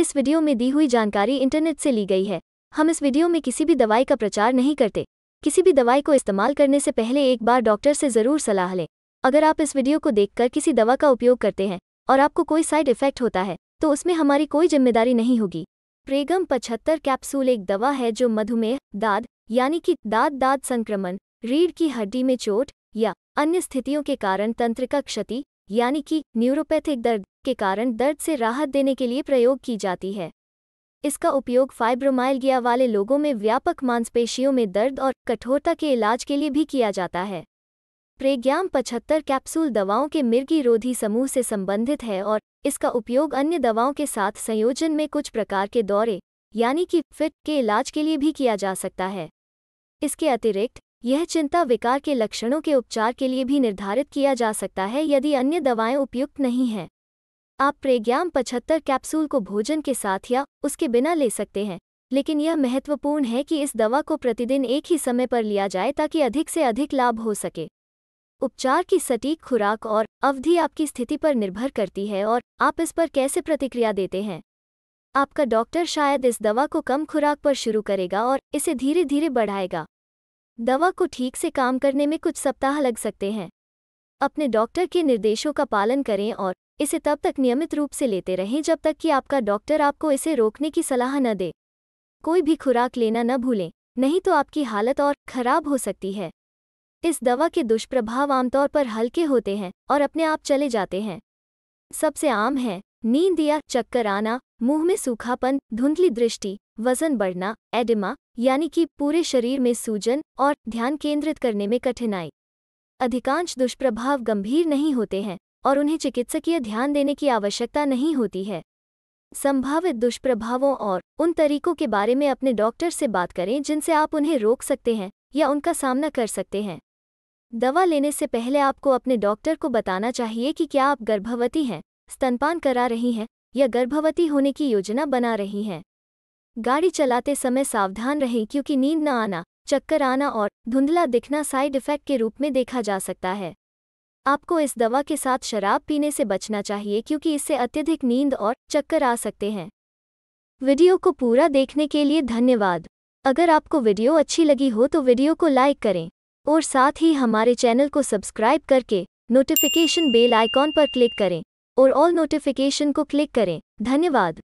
इस वीडियो में दी हुई जानकारी इंटरनेट से ली गई है हम इस वीडियो में किसी भी दवाई का प्रचार नहीं करते किसी भी दवाई को इस्तेमाल करने से पहले एक बार डॉक्टर से ज़रूर सलाह लें अगर आप इस वीडियो को देखकर किसी दवा का उपयोग करते हैं और आपको कोई साइड इफेक्ट होता है तो उसमें हमारी कोई जिम्मेदारी नहीं होगी प्रेगम पचहत्तर कैप्सूल एक दवा है जो मधुमेह दाद यानी कि दाद दाद संक्रमण रीढ़ की हड्डी में चोट या अन्य स्थितियों के कारण तंत्रिका क्षति यानी कि न्यूरोपैथिक दर्द के कारण दर्द से राहत देने के लिए प्रयोग की जाती है इसका उपयोग फाइब्रोमाइलगिया वाले लोगों में व्यापक मांसपेशियों में दर्द और कठोरता के इलाज के लिए भी किया जाता है प्रेग्याम 75 कैप्सूल दवाओं के मिर्गी रोधी समूह से संबंधित है और इसका उपयोग अन्य दवाओं के साथ संयोजन में कुछ प्रकार के दौरे यानी कि फिट के इलाज के लिए भी किया जा सकता है इसके अतिरिक्त यह चिंता विकार के लक्षणों के उपचार के लिए भी निर्धारित किया जा सकता है यदि अन्य दवाएं उपयुक्त नहीं हैं आप प्रेग्याम पचहत्तर कैप्सूल को भोजन के साथ या उसके बिना ले सकते हैं लेकिन यह महत्वपूर्ण है कि इस दवा को प्रतिदिन एक ही समय पर लिया जाए ताकि अधिक से अधिक लाभ हो सके उपचार की सटीक खुराक और अवधि आपकी स्थिति पर निर्भर करती है और आप इस पर कैसे प्रतिक्रिया देते हैं आपका डॉक्टर शायद इस दवा को कम खुराक पर शुरू करेगा और इसे धीरे धीरे बढ़ाएगा दवा को ठीक से काम करने में कुछ सप्ताह लग सकते हैं अपने डॉक्टर के निर्देशों का पालन करें और इसे तब तक नियमित रूप से लेते रहें जब तक कि आपका डॉक्टर आपको इसे रोकने की सलाह न दे कोई भी खुराक लेना न भूलें नहीं तो आपकी हालत और खराब हो सकती है इस दवा के दुष्प्रभाव आमतौर पर हल्के होते हैं और अपने आप चले जाते हैं सबसे आम है नींद या चक्कर आना मुंह में सूखापन धुंधली दृष्टि वजन बढ़ना एडिमा यानी कि पूरे शरीर में सूजन और ध्यान केंद्रित करने में कठिनाई अधिकांश दुष्प्रभाव गंभीर नहीं होते हैं और उन्हें चिकित्सकीय ध्यान देने की आवश्यकता नहीं होती है संभावित दुष्प्रभावों और उन तरीकों के बारे में अपने डॉक्टर से बात करें जिनसे आप उन्हें रोक सकते हैं या उनका सामना कर सकते हैं दवा लेने से पहले आपको अपने डॉक्टर को बताना चाहिए कि क्या आप गर्भवती हैं स्तनपान करा रही हैं या गर्भवती होने की योजना बना रही हैं गाड़ी चलाते समय सावधान रहें क्योंकि नींद न आना चक्कर आना और धुंधला दिखना साइड इफेक्ट के रूप में देखा जा सकता है आपको इस दवा के साथ शराब पीने से बचना चाहिए क्योंकि इससे अत्यधिक नींद और चक्कर आ सकते हैं वीडियो को पूरा देखने के लिए धन्यवाद अगर आपको वीडियो अच्छी लगी हो तो वीडियो को लाइक करें और साथ ही हमारे चैनल को सब्सक्राइब करके नोटिफिकेशन बेल आइकॉन पर क्लिक करें और ऑल नोटिफिकेशन को क्लिक करें धन्यवाद